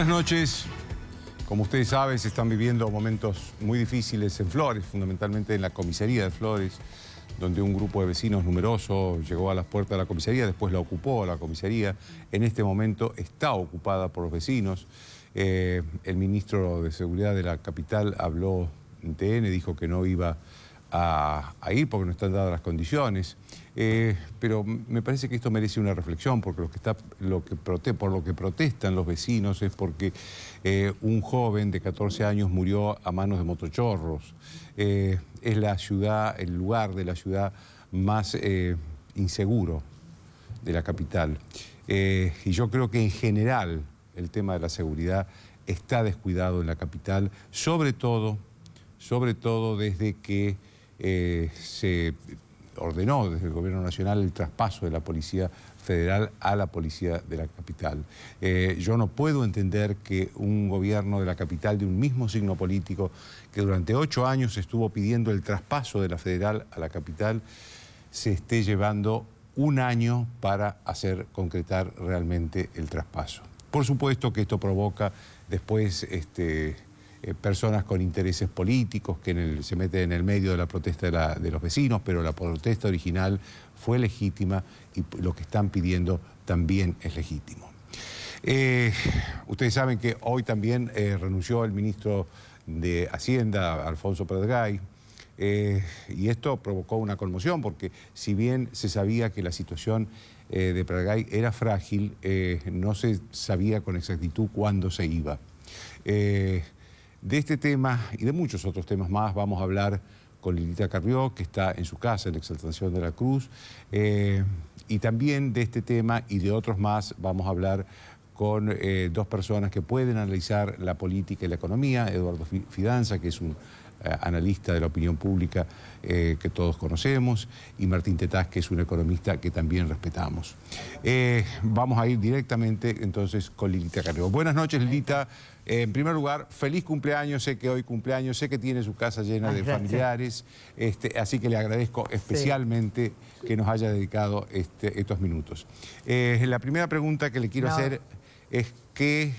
Buenas noches. Como ustedes saben, se están viviendo momentos muy difíciles en Flores, fundamentalmente en la comisaría de Flores, donde un grupo de vecinos numeroso llegó a las puertas de la comisaría, después la ocupó la comisaría. En este momento está ocupada por los vecinos. Eh, el ministro de Seguridad de la capital habló en TN, dijo que no iba a, ir porque no están dadas las condiciones. Eh, pero me parece que esto merece una reflexión, porque lo que está, lo que por lo que protestan los vecinos es porque eh, un joven de 14 años murió a manos de motochorros. Eh, es la ciudad, el lugar de la ciudad más inseguro de la capital. y yo creo que en general el tema de la seguridad está descuidado en la capital, sobre todo, sobre todo desde que eh, se ordenó desde el gobierno nacional el traspaso de la policía federal a la policía de la capital. Eh, yo no puedo entender que un gobierno de la capital de un mismo signo político que durante ocho años estuvo pidiendo el traspaso de la federal a la capital se esté llevando un año para hacer concretar realmente el traspaso. Por supuesto que esto provoca después este, eh, personas con intereses políticos que se meten en el medio de la protesta de, los vecinos, pero la protesta original fue legítima y lo que están pidiendo también es legítimo. Eh, ustedes saben que hoy también eh, renunció el ministro de Hacienda, Alfonso Pradgay, y esto provocó una conmoción porque si bien se sabía que la situación de Pradgay era frágil, no se sabía con exactitud cuándo se iba. De este tema y de muchos otros temas más vamos a hablar con Lilita Carrió, que está en su casa en la Exaltación de la Cruz. Eh, y también de este tema y de otros más vamos a hablar con eh, dos personas que pueden analizar la política y la economía. Eduardo Fidanza, que es un eh, analista de la opinión pública que todos conocemos, y Martín Tetaz, que es un economista que también respetamos. vamos a ir directamente entonces con Lilita Carrió. Buenas noches, Lilita en primer lugar, feliz cumpleaños, sé que hoy cumpleaños, sé que tiene su casa llena ah, de familiares, este, así que le agradezco especialmente que nos haya dedicado este, estos minutos. Eh, la primera pregunta que le quiero hacer es eh,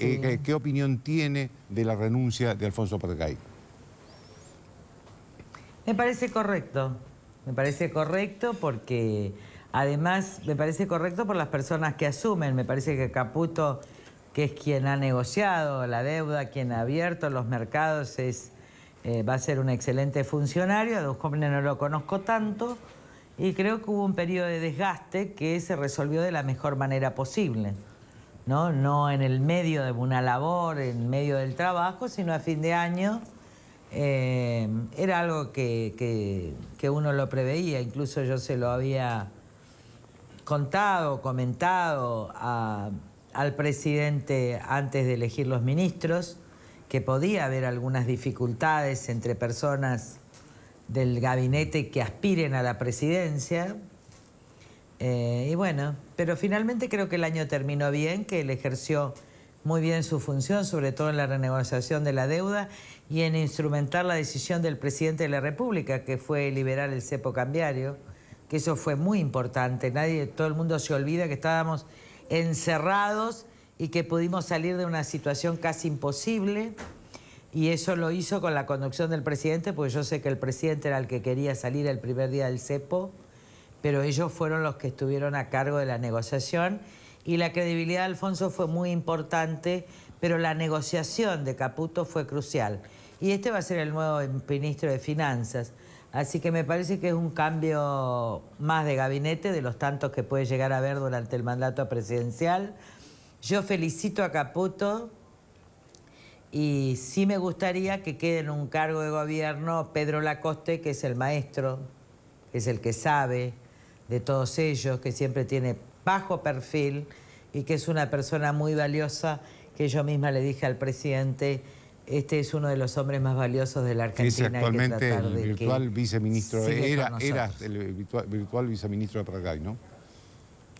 eh, qué, opinión tiene de la renuncia de Alfonso Patacay. Me parece correcto, me parece correcto porque además me parece correcto por las personas que asumen, me parece que Caputo que es quien ha negociado la deuda, quien ha abierto los mercados, es, eh, va a ser un excelente funcionario. A jóvenes no lo conozco tanto y creo que hubo un periodo de desgaste que se resolvió de la mejor manera posible. ¿no? no en el medio de una labor, en medio del trabajo, sino a fin de año. Eh, era algo que, que, uno lo preveía, incluso yo se lo había contado, comentado a, al presidente antes de elegir los ministros, que podía haber algunas dificultades entre personas del gabinete que aspiren a la presidencia. Eh, y bueno, pero finalmente creo que el año terminó bien, que él ejerció muy bien su función, sobre todo en la renegociación de la deuda y en instrumentar la decisión del presidente de la República, que fue liberar el cepo cambiario, que eso fue muy importante. Nadie, todo el mundo se olvida que estábamos encerrados y que pudimos salir de una situación casi imposible. Y eso lo hizo con la conducción del presidente, porque yo sé que el presidente era el que quería salir el primer día del CEPO, pero ellos fueron los que estuvieron a cargo de la negociación. Y la credibilidad de Alfonso fue muy importante, pero la negociación de Caputo fue crucial. Y este va a ser el nuevo ministro de Finanzas. Así que me parece que es un cambio más de gabinete de los tantos que puede llegar a haber durante el mandato presidencial. Yo felicito a Caputo y sí me gustaría que quede en un cargo de gobierno Pedro Lacoste, que es el maestro, que es el que sabe de todos ellos, que siempre tiene bajo perfil y que es una persona muy valiosa que yo misma le dije al presidente este es uno de los hombres más valiosos de la Argentina. es actualmente el virtual viceministro, era, era, el virtual, viceministro de Paraguay, ¿no?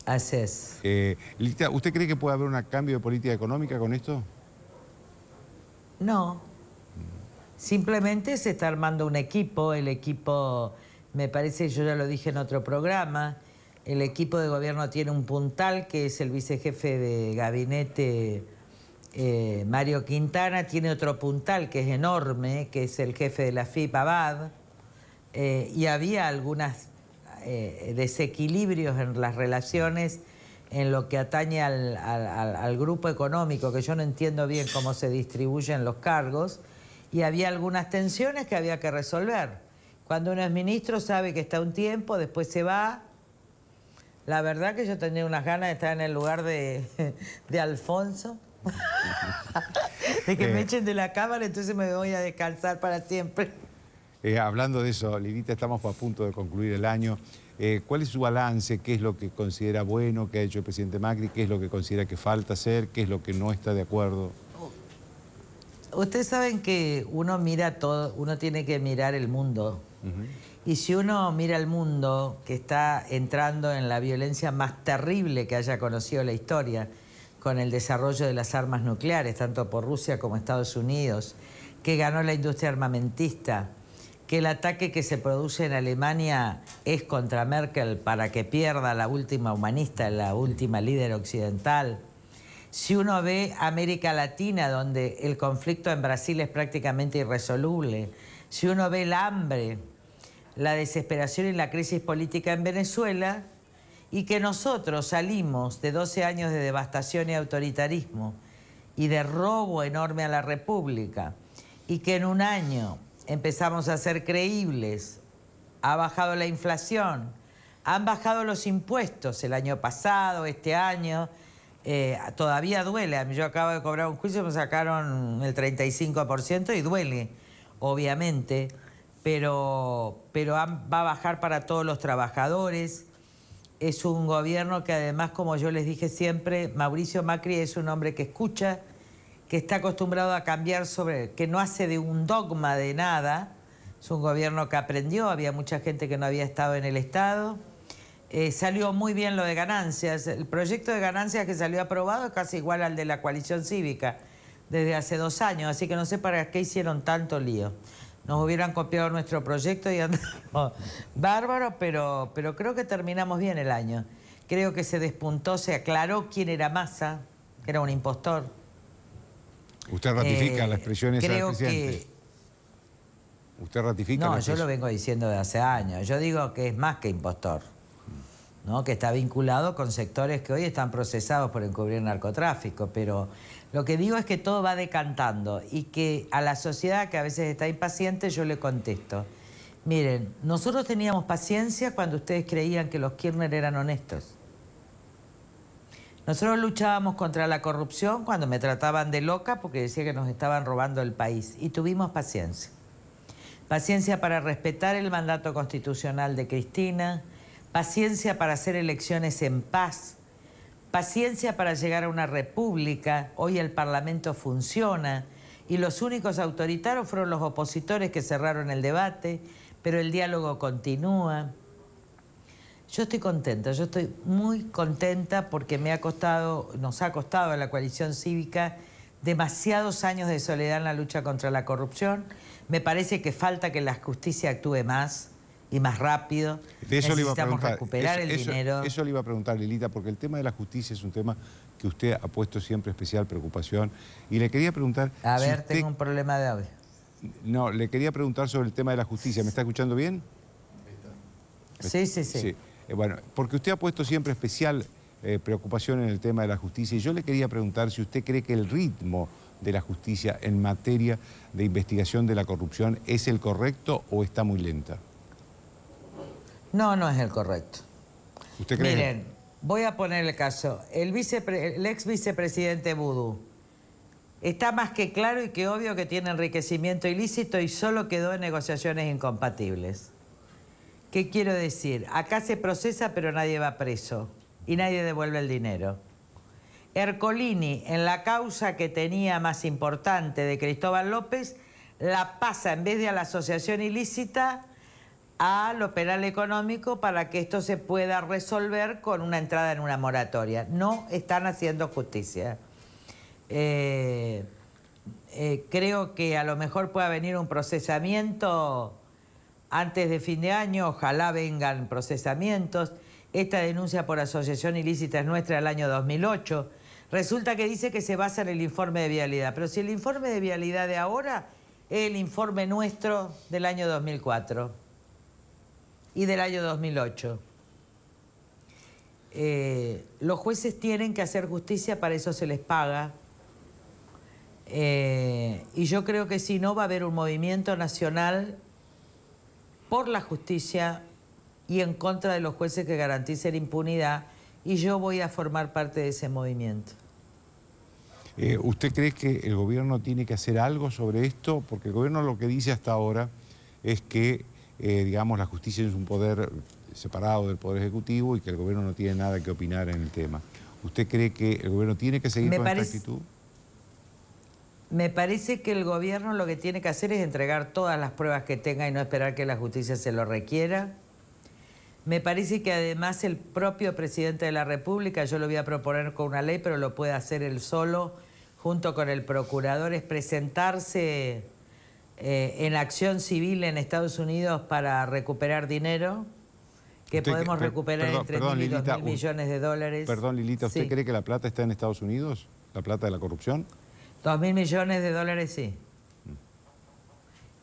Así es. Eh, ¿usted cree que puede haber un cambio de política económica con esto? No. Simplemente se está armando un equipo, el equipo, me parece, yo ya lo dije en otro programa, el equipo de gobierno tiene un puntal que es el vicejefe de gabinete eh, Mario Quintana tiene otro puntal que es enorme, que es el jefe de la FIP, Abad, eh, y había algunos eh, desequilibrios en las relaciones en lo que atañe al, grupo económico, que yo no entiendo bien cómo se distribuyen los cargos, y había algunas tensiones que había que resolver. Cuando uno es ministro sabe que está un tiempo, después se va. La verdad que yo tenía unas ganas de estar en el lugar de Alfonso de que me eh. echen de la cámara, entonces me voy a descansar para siempre. Eh, hablando de eso, Lidita, estamos a punto de concluir el año. Eh, ¿Cuál es su balance? ¿Qué es lo que considera bueno que ha hecho el presidente Macri? ¿Qué es lo que considera que falta hacer? ¿Qué es lo que no está de acuerdo? Oh. Ustedes saben que uno mira todo, uno tiene que mirar el mundo. Y si uno mira el mundo que está entrando en la violencia más terrible que haya conocido la historia, con el desarrollo de las armas nucleares, tanto por Rusia como Estados Unidos, que ganó la industria armamentista, que el ataque que se produce en Alemania es contra Merkel para que pierda la última humanista, la última líder occidental. Si uno ve América Latina, donde el conflicto en Brasil es prácticamente irresoluble, si uno ve el hambre, la desesperación y la crisis política en Venezuela, y que nosotros salimos de 12 años de devastación y autoritarismo y de robo enorme a la República y que en un año empezamos a ser creíbles, ha bajado la inflación, han bajado los impuestos el año pasado, este año, eh, todavía duele. Yo acabo de cobrar un juicio, me sacaron el 35% y duele, obviamente, pero, pero va a bajar para todos los trabajadores es un gobierno que además, como yo les dije siempre, Mauricio Macri es un hombre que escucha, que está acostumbrado a cambiar sobre, que no hace de un dogma de nada. Es un gobierno que aprendió, había mucha gente que no había estado en el Estado. Eh, salió muy bien lo de ganancias. El proyecto de ganancias que salió aprobado es casi igual al de la coalición cívica desde hace dos años, así que no sé para qué hicieron tanto lío nos hubieran copiado nuestro proyecto y andamos bárbaros, pero, pero creo que terminamos bien el año. Creo que se despuntó, se aclaró quién era Massa, que era un impostor. Usted ratifica eh, las expresiones? creo Que... Usted ratifica. No, yo lo vengo diciendo de hace años. Yo digo que es más que impostor, ¿no? que está vinculado con sectores que hoy están procesados por encubrir narcotráfico, pero lo que digo es que todo va decantando y que a la sociedad que a veces está impaciente yo le contesto. Miren, nosotros teníamos paciencia cuando ustedes creían que los Kirchner eran honestos. Nosotros luchábamos contra la corrupción cuando me trataban de loca porque decía que nos estaban robando el país y tuvimos paciencia. Paciencia para respetar el mandato constitucional de Cristina, paciencia para hacer elecciones en paz, paciencia para llegar a una república, hoy el Parlamento funciona y los únicos autoritarios fueron los opositores que cerraron el debate, pero el diálogo continúa. Yo estoy contenta, yo estoy muy contenta porque me ha costado, nos ha costado a la coalición cívica demasiados años de soledad en la lucha contra la corrupción. Me parece que falta que la justicia actúe más y más rápido. eso Necesitamos le iba a preguntar. recuperar el dinero. Eso le iba a preguntar, Lilita, porque el tema de la justicia es un tema que usted ha puesto siempre especial preocupación. Y le quería preguntar... A ver, tengo un problema de audio. No, le quería preguntar sobre el tema de la justicia. ¿Me está escuchando bien? Sí, sí, sí. Eh, bueno, porque usted ha puesto siempre especial eh, preocupación en el tema de la justicia. Y yo le quería preguntar si usted cree que el ritmo de la justicia en materia de investigación de la corrupción es el correcto o está muy lenta. No, no es el correcto. ¿Usted cree? Miren, voy a poner el caso. El, el ex vicepresidente Vudú está más que claro y que obvio que tiene enriquecimiento ilícito y solo quedó en negociaciones incompatibles. ¿Qué quiero decir? Acá se procesa pero nadie va preso y nadie devuelve el dinero. Ercolini, en la causa que tenía más importante de Cristóbal López, la pasa en vez de a la asociación ilícita a lo penal económico para que esto se pueda resolver con una entrada en una moratoria. No están haciendo justicia. Eh, eh, creo que a lo mejor pueda venir un procesamiento antes de fin de año, ojalá vengan procesamientos. Esta denuncia por asociación ilícita es nuestra del año 2008. Resulta que dice que se basa en el informe de vialidad, pero si el informe de vialidad de ahora es el informe nuestro del año 2004 y del año 2008. Eh, los jueces tienen que hacer justicia, para eso se les paga. Eh, y yo creo que si no, va a haber un movimiento nacional por la justicia y en contra de los jueces que garanticen impunidad, y yo voy a formar parte de ese movimiento. Eh, ¿Usted cree que el gobierno tiene que hacer algo sobre esto? Porque el gobierno lo que dice hasta ahora es que eh, digamos, la justicia es un poder separado del Poder Ejecutivo y que el gobierno no tiene nada que opinar en el tema. ¿Usted cree que el gobierno tiene que seguir con esta actitud? Me parece que el gobierno lo que tiene que hacer es entregar todas las pruebas que tenga y no esperar que la justicia se lo requiera. Me parece que además el propio presidente de la República, yo lo voy a proponer con una ley, pero lo puede hacer él solo, junto con el procurador, es presentarse eh, en acción civil en Estados Unidos para recuperar dinero, que podemos recuperar entre 2.000 mil y millones de dólares. Perdón, Lilita, ¿usted cree que la plata está en Estados Unidos? ¿La plata de la corrupción? Dos mil millones de dólares, sí.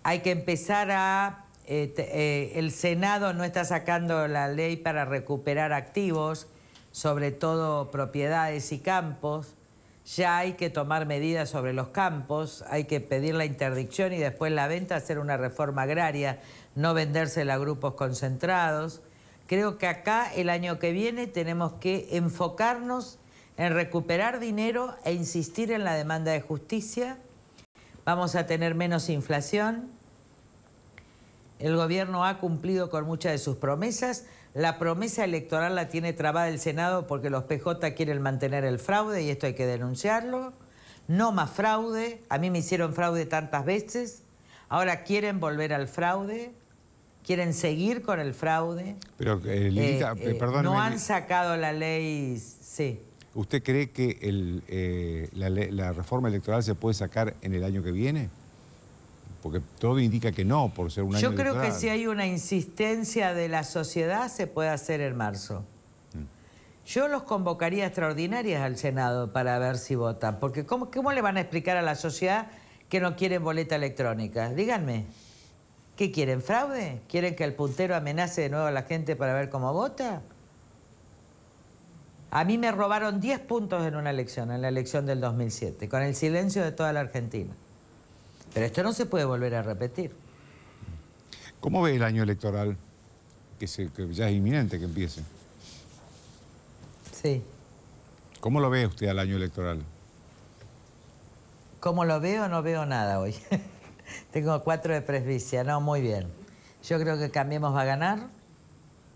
Hay que empezar a... Eh, eh, el Senado no está sacando la ley para recuperar activos, sobre todo propiedades y campos ya hay que tomar medidas sobre los campos, hay que pedir la interdicción y después la venta, hacer una reforma agraria, no vendérsela a grupos concentrados. Creo que acá el año que viene tenemos que enfocarnos en recuperar dinero e insistir en la demanda de justicia. Vamos a tener menos inflación. El gobierno ha cumplido con muchas de sus promesas. La promesa electoral la tiene trabada el Senado porque los PJ quieren mantener el fraude y esto hay que denunciarlo. No más fraude, a mí me hicieron fraude tantas veces, ahora quieren volver al fraude, quieren seguir con el fraude. Pero, eh, eh, eh, No han sacado la ley, sí. ¿Usted cree que la, la reforma electoral se puede sacar en el año que viene? Porque todo indica que no, por ser un año Yo creo que si hay una insistencia de la sociedad, se puede hacer en marzo. Mm. Yo los convocaría extraordinarias al Senado para ver si votan, porque ¿cómo, ¿cómo, le van a explicar a la sociedad que no quieren boleta electrónica? Díganme, ¿qué quieren? ¿Fraude? ¿Quieren que el puntero amenace de nuevo a la gente para ver cómo vota? A mí me robaron 10 puntos en una elección, en la elección del 2007, con el silencio de toda la Argentina. Pero esto no se puede volver a repetir. ¿Cómo ve el año electoral? Que, ya es inminente que empiece. Sí. ¿Cómo lo ve usted al año electoral? Como lo veo, no veo nada hoy. Tengo cuatro de presbicia, no, muy bien. Yo creo que Cambiemos va a ganar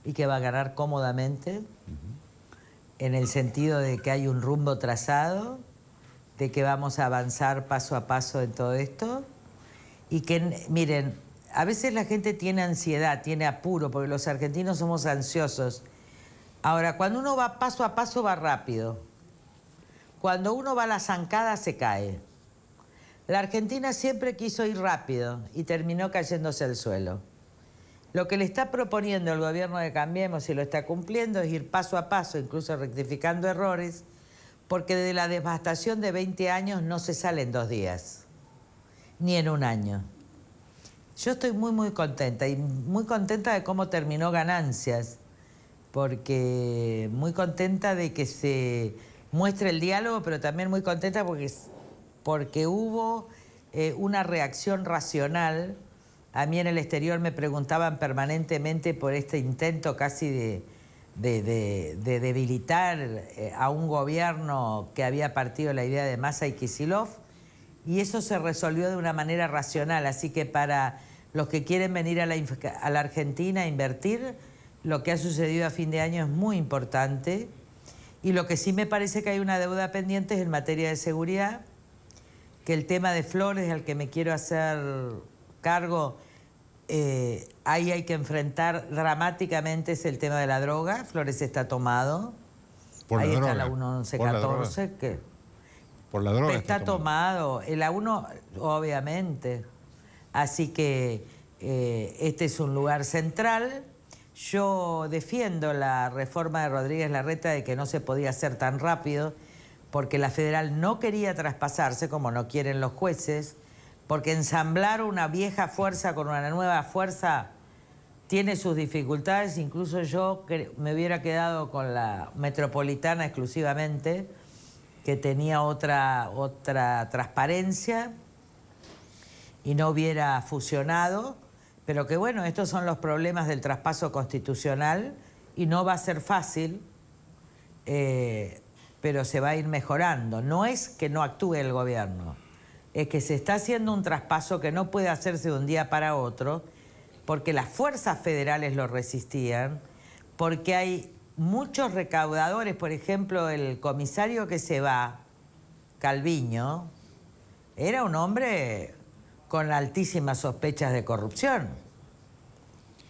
y que va a ganar cómodamente, en el sentido de que hay un rumbo trazado de que vamos a avanzar paso a paso en todo esto. Y que, miren, a veces la gente tiene ansiedad, tiene apuro, porque los argentinos somos ansiosos. Ahora, cuando uno va paso a paso, va rápido. Cuando uno va a la zancada, se cae. La Argentina siempre quiso ir rápido y terminó cayéndose al suelo. Lo que le está proponiendo el gobierno de Cambiemos y lo está cumpliendo es ir paso a paso, incluso rectificando errores porque de la devastación de 20 años no se sale en dos días, ni en un año. Yo estoy muy, muy contenta y muy contenta de cómo terminó Ganancias, porque muy contenta de que se muestre el diálogo, pero también muy contenta porque, porque hubo eh, una reacción racional. A mí en el exterior me preguntaban permanentemente por este intento casi de, de, debilitar eh, a un gobierno que había partido la idea de Massa y Kisilov, y eso se resolvió de una manera racional. Así que para los que quieren venir a la, a la Argentina a invertir, lo que ha sucedido a fin de año es muy importante. Y lo que sí me parece que hay una deuda pendiente es en materia de seguridad, que el tema de Flores, al que me quiero hacer cargo, eh, ahí hay que enfrentar dramáticamente es el tema de la droga. Flores está tomado. Por ahí está la 1114 que... Por la droga. Está, tomado. El A1, obviamente. Así que eh, este es un lugar central. Yo defiendo la reforma de Rodríguez Larreta de que no se podía hacer tan rápido porque la federal no quería traspasarse, como no quieren los jueces, porque ensamblar una vieja fuerza con una nueva fuerza tiene sus dificultades, incluso yo me hubiera quedado con la metropolitana exclusivamente, que tenía otra, otra transparencia y no hubiera fusionado, pero que bueno, estos son los problemas del traspaso constitucional y no va a ser fácil, eh, pero se va a ir mejorando. No es que no actúe el gobierno, es que se está haciendo un traspaso que no puede hacerse de un día para otro, porque las fuerzas federales lo resistían, porque hay muchos recaudadores, por ejemplo, el comisario que se va, Calviño, era un hombre con altísimas sospechas de corrupción.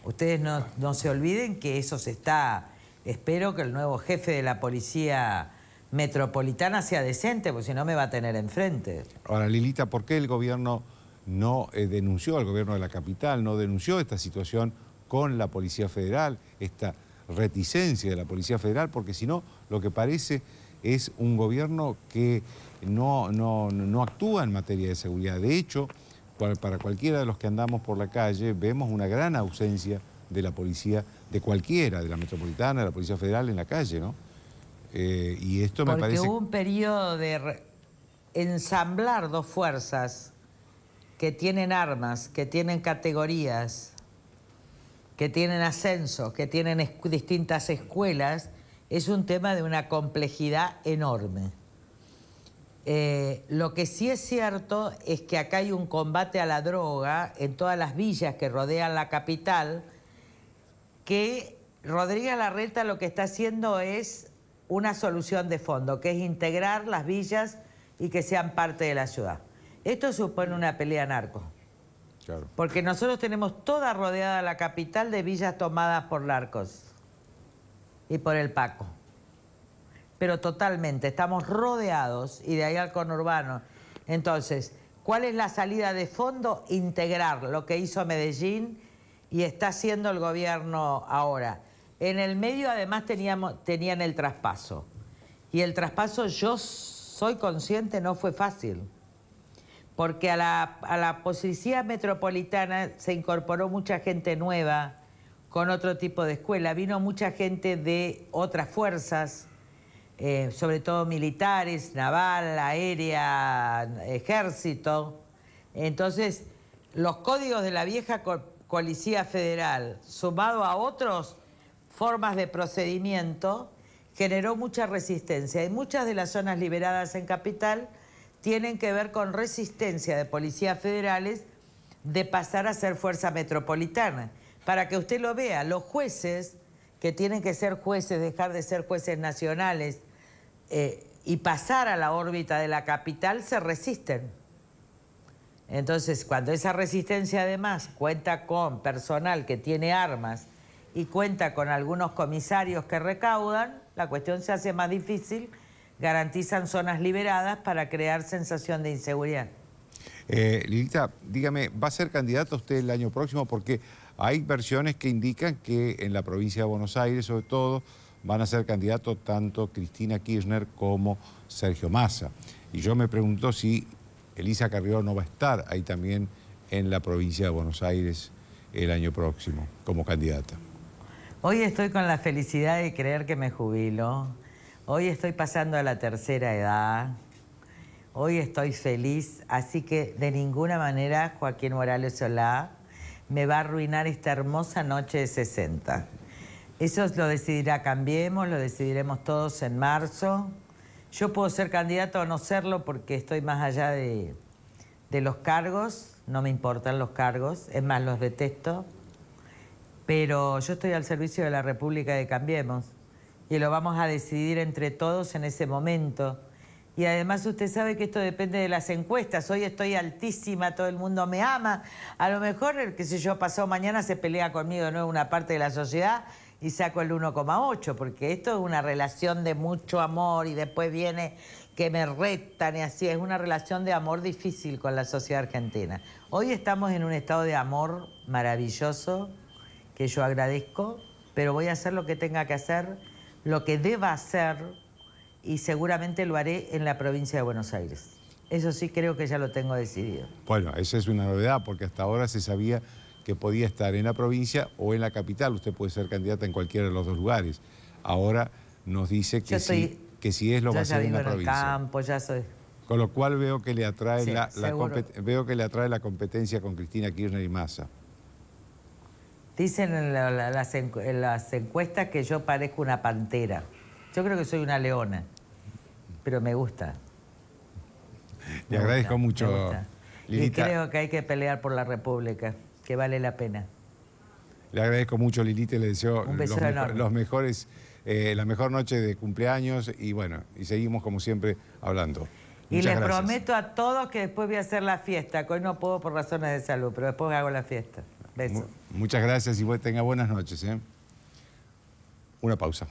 Ustedes no, se olviden que eso se está, espero que el nuevo jefe de la policía metropolitana sea decente, porque si no me va a tener enfrente. Ahora, Lilita, ¿por qué el gobierno no eh, denunció, el gobierno de la capital no denunció esta situación con la Policía Federal, esta reticencia de la Policía Federal? Porque si no, lo que parece es un gobierno que no, no, no actúa en materia de seguridad. De hecho, para cualquiera de los que andamos por la calle, vemos una gran ausencia de la policía, de cualquiera, de la metropolitana, de la Policía Federal en la calle, ¿no? Eh, y esto me Porque hubo un periodo de ensamblar dos fuerzas que tienen armas, que tienen categorías, que tienen ascenso, que tienen distintas escuelas, es un tema de una complejidad enorme. Eh, lo que sí es cierto es que acá hay un combate a la droga en todas las villas que rodean la capital, que Rodríguez Larreta lo que está haciendo es una solución de fondo, que es integrar las villas y que sean parte de la ciudad. Esto supone una pelea narco. Porque nosotros tenemos toda rodeada la capital de villas tomadas por narcos y por el Paco. Pero totalmente, estamos rodeados y de ahí al conurbano. Entonces, ¿cuál es la salida de fondo? Integrar lo que hizo Medellín y está haciendo el gobierno ahora. En el medio además teníamos, tenían el traspaso. Y el traspaso, yo soy consciente, no fue fácil. Porque a la, policía metropolitana se incorporó mucha gente nueva, con otro tipo de escuela. Vino mucha gente de otras fuerzas, eh, sobre todo militares, naval, aérea, ejército. Entonces, los códigos de la vieja policía federal, sumado a otros, formas de procedimiento generó mucha resistencia y muchas de las zonas liberadas en capital tienen que ver con resistencia de policías federales de pasar a ser fuerza metropolitana. Para que usted lo vea, los jueces, que tienen que ser jueces, dejar de ser jueces nacionales eh, y pasar a la órbita de la capital, se resisten. Entonces, cuando esa resistencia además cuenta con personal que tiene armas, y cuenta con algunos comisarios que recaudan, la cuestión se hace más difícil, garantizan zonas liberadas para crear sensación de inseguridad. Eh, Lilita, dígame, ¿va a ser candidato usted el año próximo? Porque hay versiones que indican que en la provincia de Buenos Aires, sobre todo, van a ser candidatos tanto Cristina Kirchner como Sergio Massa. Y yo me pregunto si Elisa Carrió no va a estar ahí también en la provincia de Buenos Aires el año próximo como candidata. Hoy estoy con la felicidad de creer que me jubilo. Hoy estoy pasando a la tercera edad. Hoy estoy feliz, así que de ninguna manera Joaquín Morales Solá me va a arruinar esta hermosa noche de 60. Eso lo decidirá Cambiemos, lo decidiremos todos en marzo. Yo puedo ser candidato o no serlo porque estoy más allá de, de los cargos, no me importan los cargos, es más, los detesto pero yo estoy al servicio de la República de Cambiemos y lo vamos a decidir entre todos en ese momento. Y además usted sabe que esto depende de las encuestas. Hoy estoy altísima, todo el mundo me ama. A lo mejor, el que sé yo, pasó mañana se pelea conmigo no es una parte de la sociedad y saco el 1,8, porque esto es una relación de mucho amor y después viene que me retan y así. Es una relación de amor difícil con la sociedad argentina. Hoy estamos en un estado de amor maravilloso, que yo agradezco, pero voy a hacer lo que tenga que hacer, lo que deba hacer y seguramente lo haré en la provincia de Buenos Aires. Eso sí creo que ya lo tengo decidido. Bueno, esa es una novedad porque hasta ahora se sabía que podía estar en la provincia o en la capital. Usted puede ser candidata en cualquiera de los dos lugares. Ahora nos dice que, si sí, es lo va a en la provincia. en El campo, ya soy... Con lo cual veo que le atrae, la, la veo que le atrae la competencia con Cristina Kirchner y Massa. Dicen en, las, en las encuestas que yo parezco una pantera. Yo creo que soy una leona, pero me gusta. Le agradezco mucho. Lilita. Y creo que hay que pelear por la República, que vale la pena. Le agradezco mucho, Lilita, le deseo los, mejores, eh, la mejor noche de cumpleaños y bueno, y seguimos como siempre hablando. y les prometo a todos que después voy a hacer la fiesta, que hoy no puedo por razones de salud, pero después hago la fiesta. Muchas gracias y tenga buenas noches. ¿eh? Una pausa.